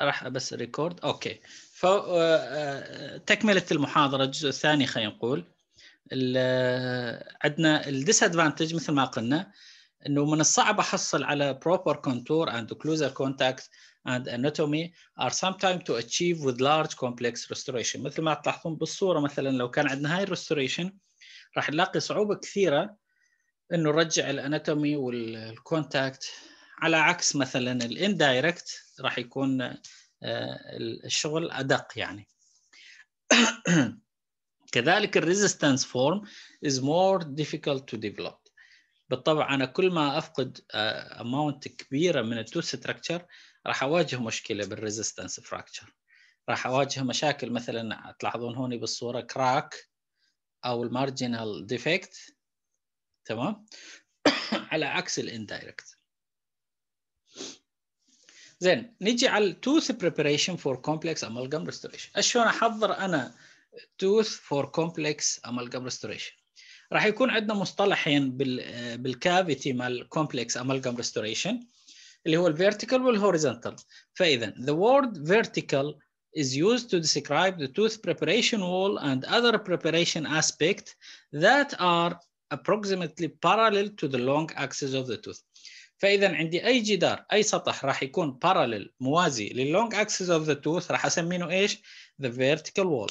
راح بس ريكورد اوكي آه، آه، تكمله المحاضره الجزء الثاني خلينا نقول آه، عندنا الديس ادفانتج مثل ما قلنا انه من الصعب احصل على proper contour and كونتاكت contact and anatomy are sometimes to achieve with large complex restoration مثل ما تلاحظون بالصوره مثلا لو كان عندنا هاي الريستوريشن راح نلاقي صعوبه كثيره انه نرجع الاناتومي والكونتاكت على عكس مثلا الاندايركت راح يكون آه، الشغل ادق يعني كذلك الريزستنس فورم is more difficult to develop بالطبع انا كل ما افقد اماونت آه، كبيره من التو ستراكشر راح اواجه مشكله بالريزستنس فراكشر راح اواجه مشاكل مثلا تلاحظون هوني بالصوره كراك او المارجنال ديفكت تمام على عكس الاندايركت زين نيجي على التوث preparation for complex amalgam restoration اشلون احضر انا tooth for complex amalgam restoration راح يكون عندنا مصطلحين بال بالكافيتي مال complex amalgam restoration اللي هو vertical والhorizontal. فاذا the word vertical is used to describe the tooth preparation wall and other preparation aspect that are approximately parallel to the long axis of the tooth فاذا عندي اي جدار اي سطح راح يكون بارالل موازي لللونج اكسس اوف ذا توث راح اسمينه ايش؟ ذا فيرتيكال وول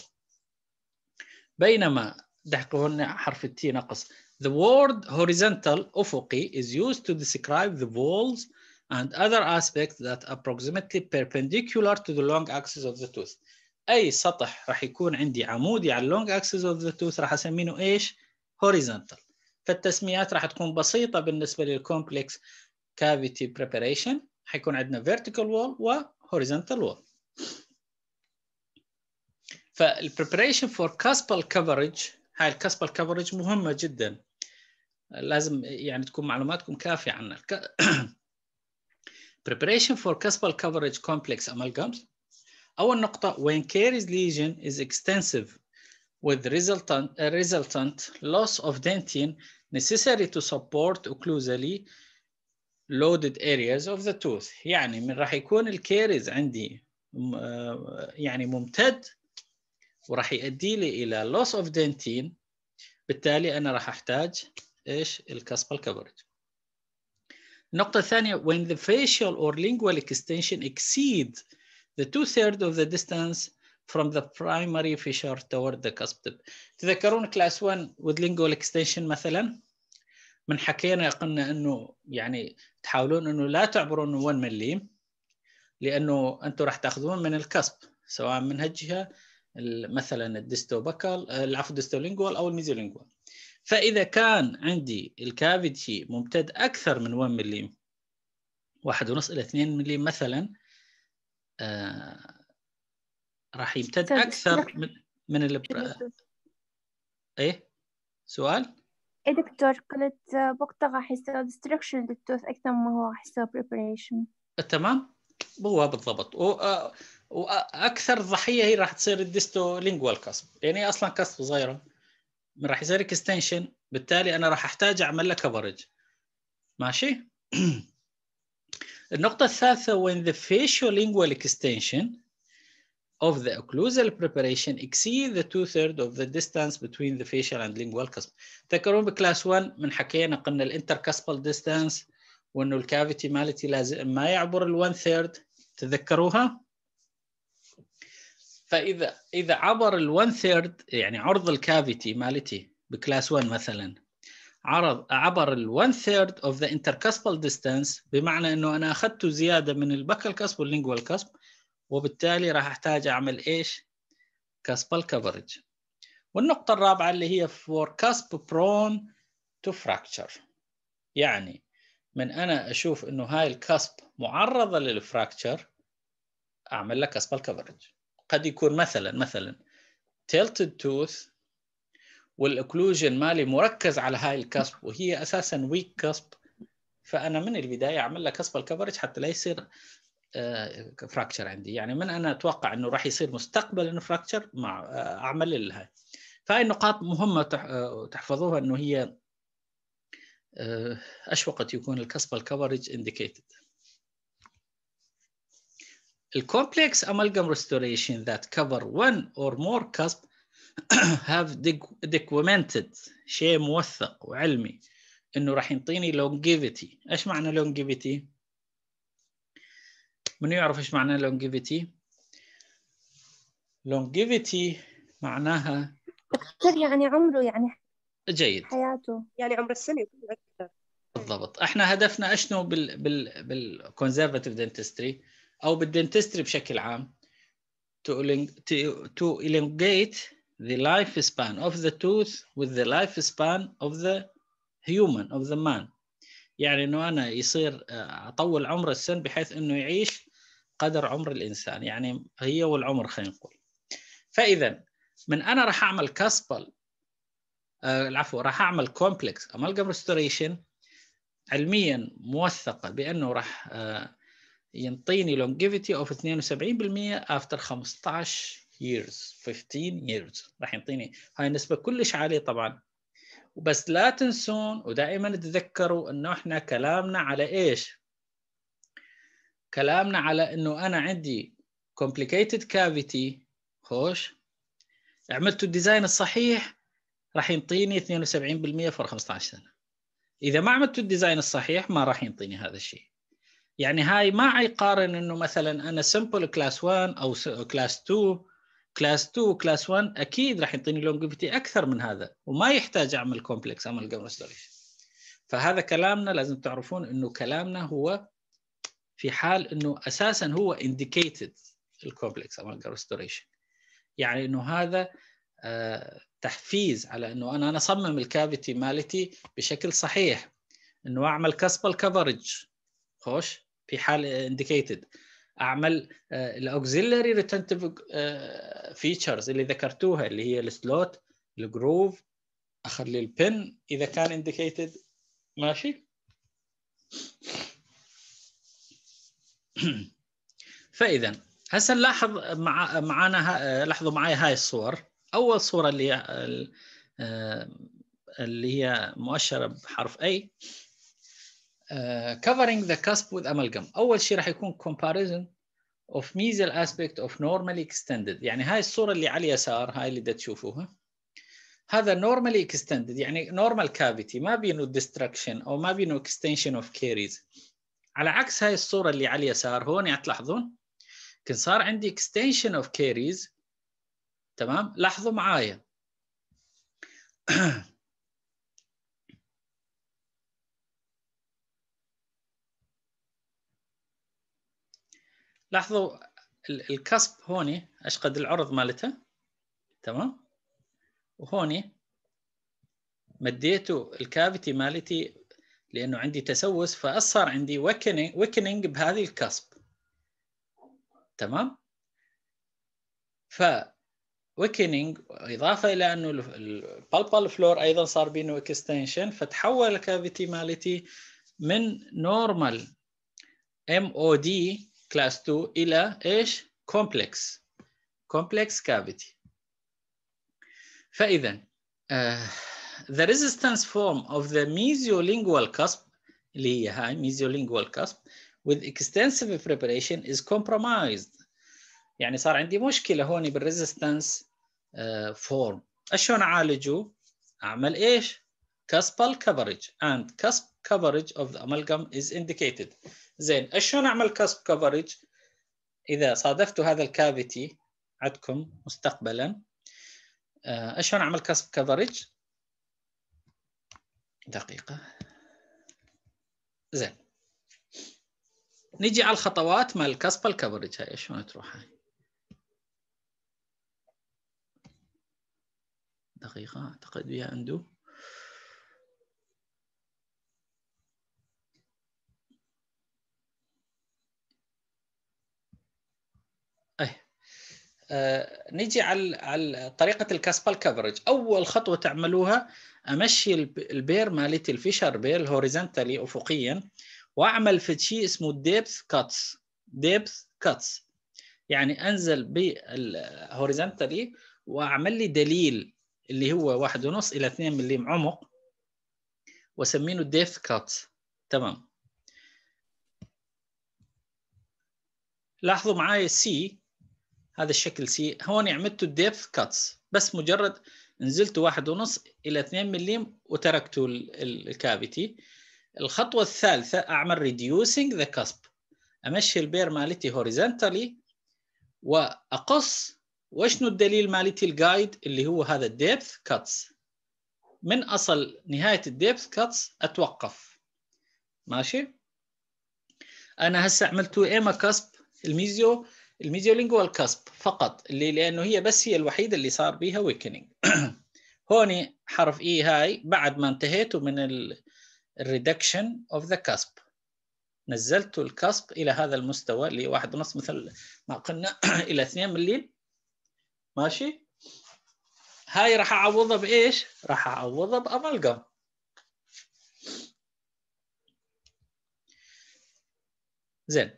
بينما دحكوا لنا حرف التي نقص The word horizontal أفقي is used to describe the walls and other aspects that approximately perpendicular to the long axis of the tooth. أي سطح راح يكون عندي عمودي على long axis of the tooth راح أسمينه إيش؟ horizontal. فالتسميات راح تكون بسيطة بالنسبة للكومبلكس cavity preparation حيكون عندنا vertical wall و horizontal wall فال preparation for cuspal coverage هاي الكسب coverage مهمة جدا لازم يعني تكون معلوماتكم كافية عنها preparation for cuspal coverage complex amalgams أول نقطة when caries lesion is extensive with resultant, uh, resultant loss of dentine necessary to support occlusally loaded areas of the tooth يعني من راح يكون الكاريز عندي يعني ممتد وراح يؤدي لي الى loss of dentin بالتالي انا راح احتاج ايش الكسبال كفرج النقطة الثانية when the facial or lingual extension exceeds the two-thirds of the distance from the primary fissure toward the cusp tip. تذكرون class 1 with lingual extension مثلا من حكينا قلنا انه يعني تحاولون انه لا تعبرون 1 مليم لانه انتم راح تاخذون من الكسب سواء من هالجهه مثلا بكال العفو الديستولينجوال او الميزولينجوال فاذا كان عندي الكافيتي ممتد اكثر من 1 مليم واحد ونص الى 2 مليم مثلا آه راح يمتد اكثر من من ايه سؤال إيه دكتور قلت راح يصير ديستركشن للتوث أكثر ما هو حساب preparation تمام هو بالضبط واكثر آه، آه، ضحيه هي راح تصير الديستو لينجوال كاسب يعني اصلا كاسب صغيره راح يصير اكستنشن بالتالي انا راح احتاج اعمل له كفرج ماشي النقطه الثالثه وين the facial lingual extension of the occlusal preparation exceed the two-thirds of the distance between the facial and lingual cusp. تذكرون بكلاس 1 من حكينا قلنا الانتركسبال distance وانه الكافيتي مالتي لازم ما يعبر one-third تذكروها؟ فاذا اذا عبر one-third يعني عرض الكافيتي مالتي بكلاس 1 مثلا عرض عبر one-third of the intercuspal ديستانس بمعنى انه انا اخذت زياده من البكال كسب واللينجوال كسب وبالتالي راح احتاج اعمل ايش؟ كاسبل كفرج والنقطة الرابعة اللي هي فور كاسب برون تو فراكتشر يعني من أنا أشوف إنه هاي الكسب معرضة للفراكتشر أعمل لك كسب الكفرج قد يكون مثلا مثلا تيلتد توث والأكلوجن مالي مركز على هاي الكسب وهي أساسا ويك كسب فأنا من البداية أعمل لك كسب الكفرج حتى لا يصير فراكشر آه، عندي يعني من انا اتوقع انه راح يصير مستقبل فراكشر مع آه، اعمل لها فهي النقاط مهمه آه، تحفظوها انه هي ايش وقت يكون الكسبل كفرج انديكيتد الكومبلكس امالجم ريستوريشن ذات كفر وان اور مور كسب هاف ديكومنتد شيء موثق وعلمي انه راح يعطيني لونجيفيتي ايش معنى لونجيفيتي؟ من يعرف ايش معناه longevity longevity معناها اكثر يعني عمره يعني جيد حياته يعني عمر السنه اكثر بالضبط احنا هدفنا اشنو بال بال بالكونزرفاتيف دنتستري او بالدنتستري بشكل عام to elongate the life span of the tooth with the life span of the human of the man يعني انه انا يصير آه، اطول عمر السن بحيث انه يعيش قدر عمر الانسان يعني هي والعمر خلينا نقول فاذا من انا راح اعمل كاسبل آه العفو راح اعمل كومبلكس امالجم ريستوريشن علميا موثقه بانه راح آه ينطيني longevity of 72% after 15 years 15 years راح يعطيني هاي النسبة كلش عالية طبعا بس لا تنسون ودائما تذكروا انه احنا كلامنا على ايش كلامنا على انه انا عندي complicated cavity خوش عملت الديزاين الصحيح راح ينطيني 72% فور 15 سنه اذا ما عملت الديزاين الصحيح ما راح ينطيني هذا الشيء يعني هاي ما يقارن انه مثلا انا سمبل كلاس 1 او كلاس 2 كلاس 2 كلاس 1 اكيد راح يعطيني لونجيفيتي اكثر من هذا وما يحتاج اعمل كومبلكس اعمل جيم فهذا كلامنا لازم تعرفون انه كلامنا هو في حال انه اساسا هو indicated الكومبلكس او restoration يعني انه هذا آه، تحفيز على انه انا انا اصمم الكافيتي مالتي بشكل صحيح انه اعمل كسبل كفرج خوش في حال انديكيتد اعمل الاوكسيلري ريتنتيف فيتشرز اللي ذكرتوها اللي هي السلوت الجروف اخلي البن اذا كان انديكيتد ماشي فاذا هسه لاحظ مع معانا لاحظوا معي هاي الصور اول صوره اللي آه، اللي هي مؤشره بحرف A آه، covering the cusp with amalgam اول شيء راح يكون comparison of mesial aspect of normally extended يعني هاي الصوره اللي على اليسار هاي اللي تشوفوها هذا normally extended يعني normal cavity ما بينه destruction او ما بينه extension of caries على عكس هاي الصوره اللي على اليسار هون يعني تلاحظون كان صار عندي extension of carries تمام لاحظوا معايا لاحظوا الكسب هوني اشقد العرض مالته تمام وهوني مديته الكافيتي مالتي لانه عندي تسوس فاصر عندي وكننج بهذه الكسب تمام ف ويكننج اضافه الى انه البالبال فلور ايضا صار بينه اكستنشن فتحول الكافيتي مالتي من نورمال ام او دي كلاس 2 الى ايش؟ كومبلكس كومبلكس كافيتي فاذا آه the resistance form of the mesiolingual cusp اللي هي هاي mesiolingual cusp with extensive preparation is compromised يعني صار عندي مشكله هون بالريزستنس form شلون اعالجه اعمل ايش cuspal coverage and cusp coverage of the amalgam is indicated زين شلون اعمل cusp coverage اذا صادفت هذا الكافيتي عندكم مستقبلا شلون اعمل cusp coverage دقيقة زين نجي على الخطوات مال الكسبة الكفرج هاي شلون تروح هاي دقيقة أعتقد ويا عنده آه، نجي على على طريقه الكاسبال كفرج اول خطوه تعملوها امشي البير مالتي الفيشر بير هوريزونتالي افقيا واعمل في شيء اسمه ديبث كاتس ديبث كاتس يعني انزل بالهوريزونتالي واعمل لي دليل اللي هو واحد ونص الى 2 ملم عمق واسمينه ديبث كاتس تمام لاحظوا معايا سي هذا الشكل سي هون عملتوا الديبث كاتس بس مجرد نزلت واحد ونص إلى 2 مليم وتركت الكافيتي الخطوة الثالثة أعمل reducing the cusp أمشي البير مالتي horizontally وأقص وشنو الدليل مالتي الجايد اللي هو هذا الديبث كاتس من أصل نهاية الديبث كاتس أتوقف ماشي أنا هسه عملت إيما كاسب الميزيو الميديولينجوال كاسب فقط اللي لانه هي بس هي الوحيده اللي صار بيها ويكنينج هوني حرف اي e هاي بعد ما انتهيته من الريدكشن اوف ذا كاسب نزلت الكاسب الى هذا المستوى اللي واحد ونص مثل ما قلنا الى 2 ملي ماشي هاي راح اعوضها بايش؟ راح اعوضها بامالجام زين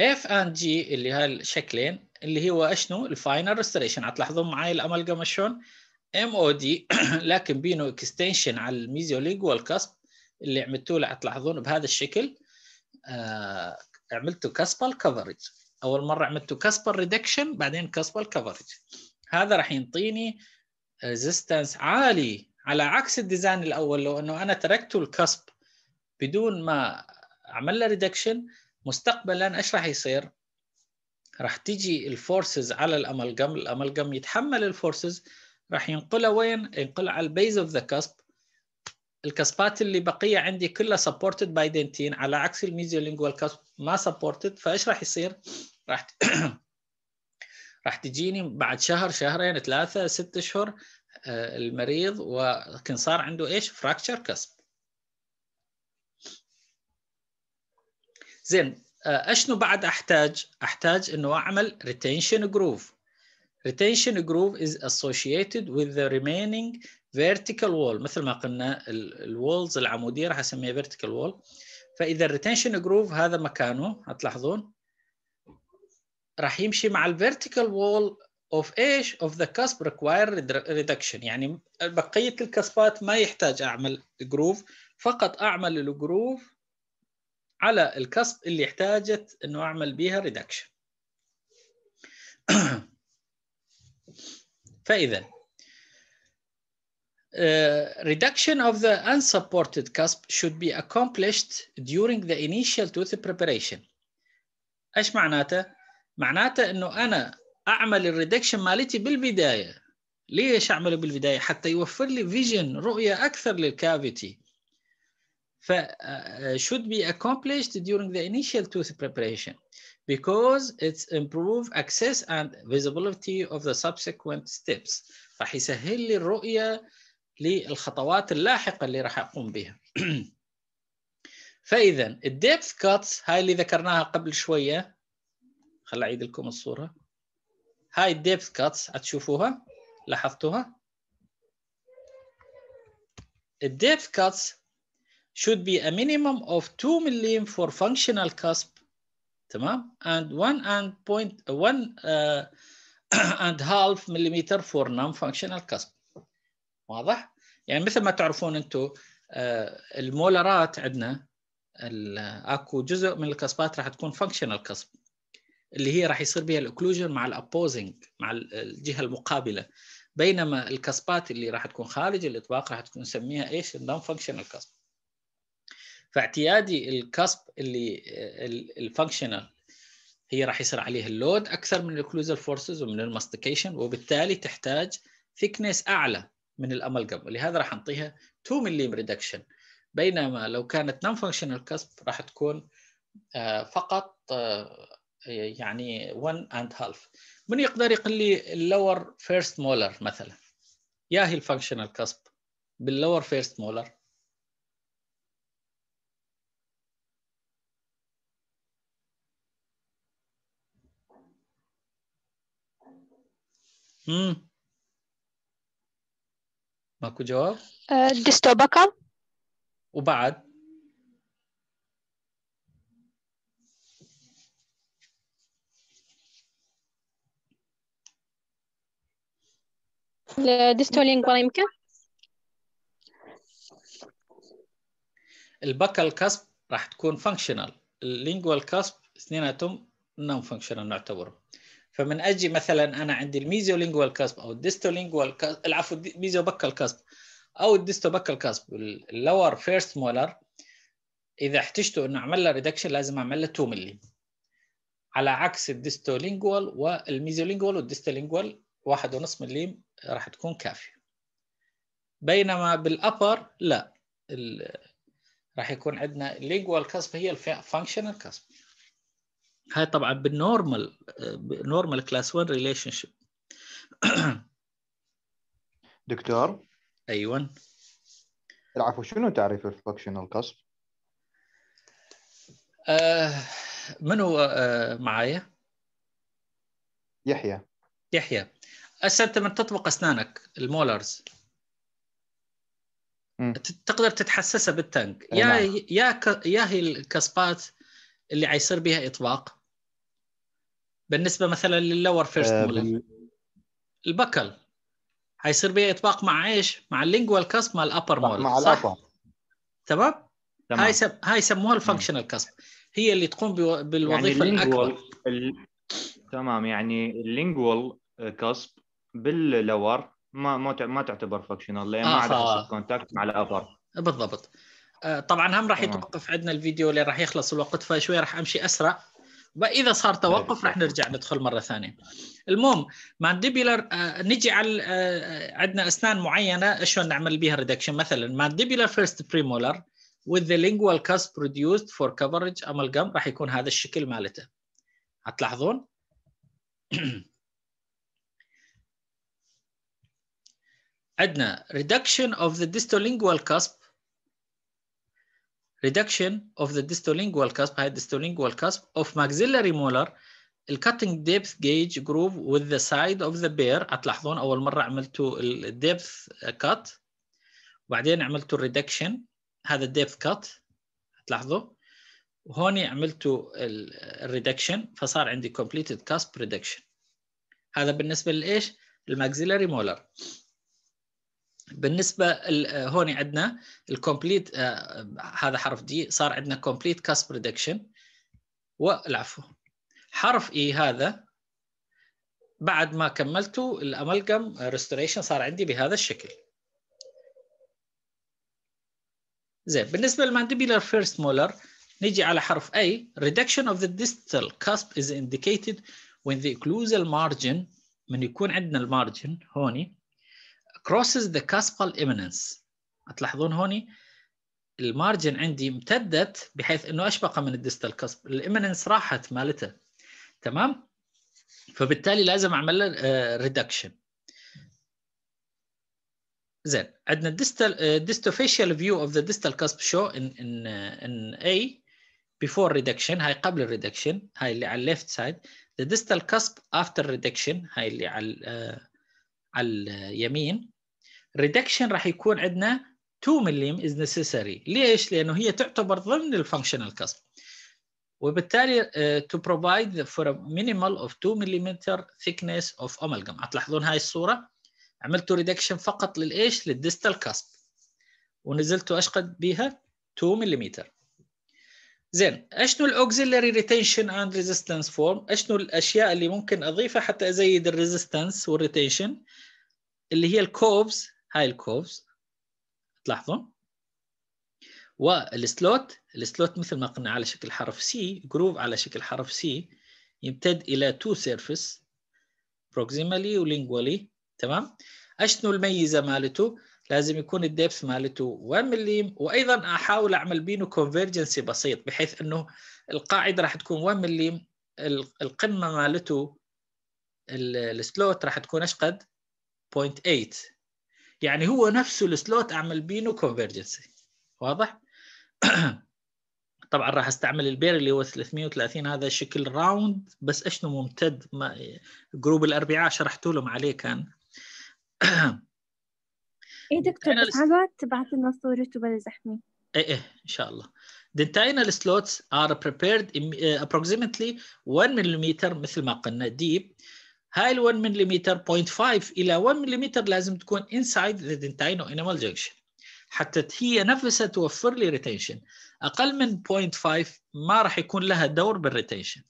اف اند جي اللي هاي الشكلين اللي هو اشنو الفاينل ريستريشن حتلاحظون معي الامالجام شلون ام او دي لكن بينه اكستنشن على الميزيوليج كاسب اللي عملتوه له حتلاحظون بهذا الشكل آه عملته كاسبال كفرج اول مره عملته كاسبال ريدكشن بعدين كاسبال كفرج هذا راح ينطيني ريزيستنس عالي على عكس الديزاين الاول لو انه انا تركته الكسب بدون ما عمل له ريدكشن مستقبلا ايش راح يصير؟ راح تجي الفورسز على الاملجم الاملجم يتحمل الفورسز راح ينقلها وين؟ ينقلها على البيز اوف ذا كسب الكسبات اللي بقيه عندي كلها سبورتد باي دنتين على عكس الميزيولينجوال كسب ما سبورتد فايش راح يصير؟ راح راح تجيني بعد شهر شهرين ثلاثه ست اشهر آه، المريض وكان صار عنده ايش؟ فراكشر كسب زين اشنو بعد احتاج؟ احتاج انه اعمل retention groove. Retention groove is associated with the remaining vertical wall مثل ما قلنا الوولز العموديه راح اسميها vertical wall. فاذا retention groove هذا مكانه هتلاحظون راح يمشي مع vertical wall of ايش؟ of the cusp required reduction يعني بقيه الكسبات ما يحتاج اعمل groove فقط اعمل الجروف على الكسب اللي احتاجت انه اعمل بها ريدكشن فاذا Uh, reduction of the unsupported cusp should be accomplished during the initial tooth preparation. ايش معناته؟ معناته انه انا اعمل الريدكشن مالتي بالبدايه. ليش اعمله بالبدايه؟ حتى يوفر لي فيجن رؤيه اكثر للكافيتي. Uh, uh, should be accomplished during the initial tooth preparation because it's improve access and visibility of the subsequent steps راح يسهل لي الرؤية للخطوات اللاحقة اللي راح أقوم بها فإذا الديبث كاتس هاي اللي ذكرناها قبل شوية خل أعيد لكم الصورة هاي الديبث كاتس هتشوفوها لاحظتوها الديبث كاتس should be a minimum of 2 mm for functional cusp تمام and 1 and point 1 uh, and half millimeter for non-functional cusp واضح؟ يعني مثل ما تعرفون انتم uh, المولارات عندنا اكو جزء من الكسبات راح تكون فانكشنال كسب اللي هي راح يصير بها الاوكلوجن مع الابوزنج مع الجهه المقابله بينما الكسبات اللي راح تكون خارج الاطباق راح تكون نسميها ايش؟ النون فانكشنال كسب فاعتيادي الكسب اللي الفانكشنال هي راح يصير عليه اللود اكثر من الكلوزر فورسز ومن الماستيكيشن وبالتالي تحتاج ثيكنس اعلى من الامالجم ولهذا راح نعطيها 2 مليم ريدكشن بينما لو كانت نون فانكشنال كسب راح تكون آه، فقط آه، يعني 1 اند هالف من يقدر يقول لي اللور فيرست مولر مثلا يا هي الفانكشنال كسب باللور فيرست مولر ماكو جواب؟ أه، دستو بكم وبعد ولا يمكن البكا الكسب راح تكون فانكشنال اللينجوال كسب اثنيناتهم نون فانكشنال نعتبرهم فمن اجي مثلا انا عندي لينجوال كاسب او الديستولينجوال كاسب العفو الميزيو بكال كاسب او الديستو بكال كاسب اللور فيرست مولر اذا احتجته انه اعمل له ريدكشن لازم اعمل له 2 مللي على عكس الديستولينجوال والميزولينجوال والديستولينجوال واحد ونص ملي راح تكون كافية بينما بالأبر لا راح يكون عندنا اللينجوال كاسب هي الفانكشنال كاسب هاي طبعا بالنورمال نورمال كلاس 1 ريليشن شيب دكتور ايوه العفو شنو تعريف الفانكشنال كسب؟ منو معايا؟ يحيى يحيى هسه انت من تطبق اسنانك المولرز تقدر تتحسسها بالتنك يا نعم. يا يا هي الكسبات اللي عيصير بها اطباق بالنسبه مثلا للور فيرست آه بال... البكل حيصير بيه اطباق مع ايش؟ مع اللينجوال كاسب مع الابر مول مع الابر تمام؟ هاي سم... هاي يسموها الفانكشنال كاسب هي اللي تقوم بو... يعني بالوظيفه يعني الاكبر ال... تمام يعني اللينجوال كاسب باللور ما ما ما تعتبر فانكشنال لان ما عاد كونتاكت آه. مع الابر بالضبط آه، طبعا هم راح يتوقف عندنا الفيديو اللي راح يخلص الوقت فشوي راح امشي اسرع واذا صار توقف رح نرجع ندخل مره ثانيه المهم مانديبيلر آه نجي على آه عندنا اسنان معينه شلون نعمل بها ريدكشن مثلا مانديبيلر فيرست بريمولر with the lingual cusp produced for coverage amalgam راح يكون هذا الشكل مالته هتلاحظون عندنا reduction of the distolingual cusp reduction of the distolingual cusp هاي distolingual cusp of maxillary molar cutting depth gauge groove with the side of the bear هتلاحظون آه، اول مره عملتوا الديبث كات وبعدين عملتوا الريدكشن هذا الديبث كات هتلاحظوا وهون عملتوا الريدكشن فصار عندي completed cusp reduction هذا بالنسبه لايش؟ الماكسيلاري مولر بالنسبه آه، هون عندنا الكومبليت آه، هذا حرف دي صار عندنا كومبليت كاست بريدكشن والعفو حرف اي e هذا بعد ما كملته الامالجم ريستوريشن آه، صار عندي بهذا الشكل زين بالنسبه للمانديبيلر فيرست مولر نجي على حرف اي ريدكشن اوف ذا ديستال كاسب از انديكيتد وين ذا اكلوزال مارجن من يكون عندنا المارجن هوني crosses the caspal eminence هتلاحظون هوني المارجن عندي امتدت بحيث انه اشبقه من الديستال كاسب الامننس راحت مالته تمام فبالتالي لازم اعمل له ريدكشن آه، زين عندنا الديستال ديستوفيشال فيو اوف ذا ديستال كاسب شو ان ان ان اي before reduction هاي قبل الريدكشن هاي اللي على الليفت سايد the distal cusp after reduction هاي اللي على آه، على اليمين ريدكشن راح يكون عندنا 2 ملم از نيسيسري ليش؟ لانه هي تعتبر ضمن الفانكشنال كسب وبالتالي تو بروفايد فور مينيمال اوف 2 ملم ثيكنس اوف امالجام هتلاحظون هاي الصوره عملت ريدكشن فقط للايش؟ للديستال كاسب ونزلت اشقد بها 2 ملم زين اشنو الاوكسيلري ريتينشن اند ريزيستنس فورم؟ اشنو الاشياء اللي ممكن اضيفها حتى ازيد الريزيستنس والريتينشن اللي هي الكوبز هاي الكوفز تلاحظون والسلوت السلوت مثل ما قلنا على شكل حرف سي جروف على شكل حرف سي يمتد الى تو سيرفيس بروكسيمالي ولينجوالي تمام اشنو الميزه مالته لازم يكون الديبث مالته 1 ملم وايضا احاول اعمل بينه كونفرجنسي بسيط بحيث انه القاعده راح تكون 1 ملم القمه مالته السلوت راح تكون اشقد 0.8 يعني هو نفسه السلوت اعمل بينه كونفرجنسي واضح طبعا راح استعمل البير اللي هو 330 هذا شكل راوند بس اشنو ممتد ما جروب الاربعاء شرحت لهم عليه كان ايه دكتور بس على تبعت لنا صورته بلا زحمه ايه ايه ان شاء الله dentinal slots are prepared approximately 1 ملم مثل ما قلنا deep هاي ال 1 ملم 0.5 الى 1 ملم لازم تكون انسايد ذا دنتينو انيمال جنكشن حتى هي نفسها توفر لي ريتينشن اقل من 0.5 ما راح يكون لها دور بالريتينشن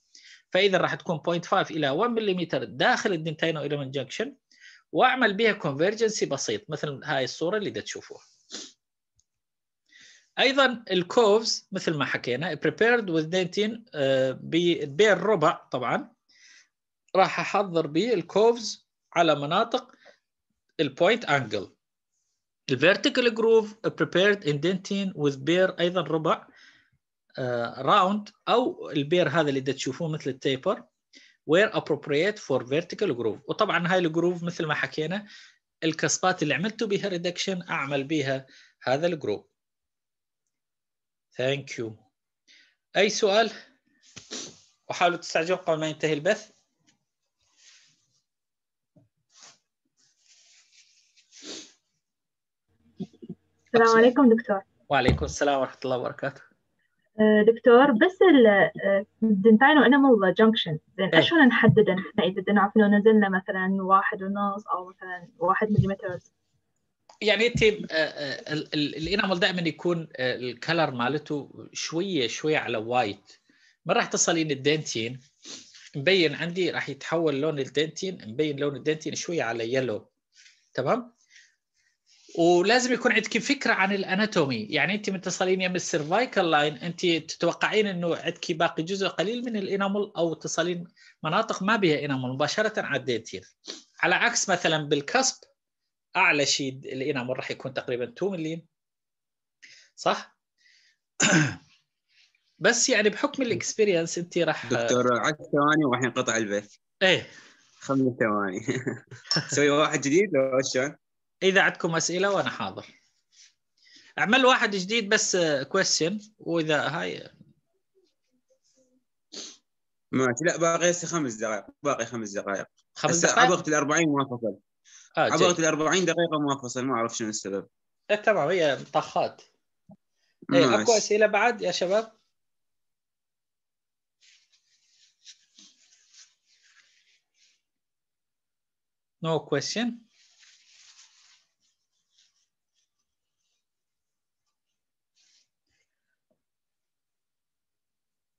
فاذا راح تكون 0.5 الى 1 ملم داخل الدنتينو انيمال جنكشن واعمل بها كونفرجنسي بسيط مثل هاي الصوره اللي دا تشوفوها ايضا الكوفز مثل ما حكينا prepared with dentin uh, آه، ربع طبعا راح احضر به الكوفز على مناطق البوينت انجل الفيرتيكال جروف prepared indenting with بير ايضا ربع راوند آه، uh, او البير هذا اللي تشوفوه مثل التيبر where appropriate for vertical groove وطبعا هاي الجروف مثل ما حكينا الكسبات اللي عملت بها ريدكشن اعمل بها هذا الجروب ثانك يو اي سؤال وحاولوا تستعجلوا قبل ما ينتهي البث السلام عليكم دكتور وعليكم السلام ورحمة الله وبركاته آه، دكتور بس الدنتين انيمال جنكشن زين ايش هو نحدد نحن اذا بدنا نعرف انه نزلنا مثلا واحد ونص او مثلا واحد مليمتر يعني انت الانيمال آه، آه، دائما يكون الكلر مالته شويه شويه على وايت ما راح تصلين الدنتين مبين عندي راح يتحول لون الدنتين مبين لون الدنتين شويه على يلو تمام ولازم يكون عندك فكره عن الاناتومي يعني انت متصلين يم السيرفايكال لاين انت تتوقعين انه عندك باقي جزء قليل من الانامل او تصلين مناطق ما بها انامل مباشره على الدنتير على عكس مثلا بالكسب اعلى شيء الانامل راح يكون تقريبا 2 ملي صح بس يعني بحكم الاكسبيرينس انت راح دكتور عشر ثواني وراح ينقطع البث ايه خمس ثواني سوي واحد جديد لو شلون؟ اذا عندكم اسئله وانا حاضر اعمل واحد جديد بس كويستشن آه، واذا هاي ماشي لا باقي هسه خمس دقائق باقي خمس دقائق خمس دقائق عبرت ال 40 ما فصل آه عبرت ال 40 دقيقه ما فصل ما اعرف شنو السبب إيه، تمام هي طخات إيه، اكو اسئله بعد يا شباب No question.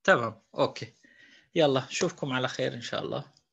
تمام اوكي يلا نشوفكم على خير ان شاء الله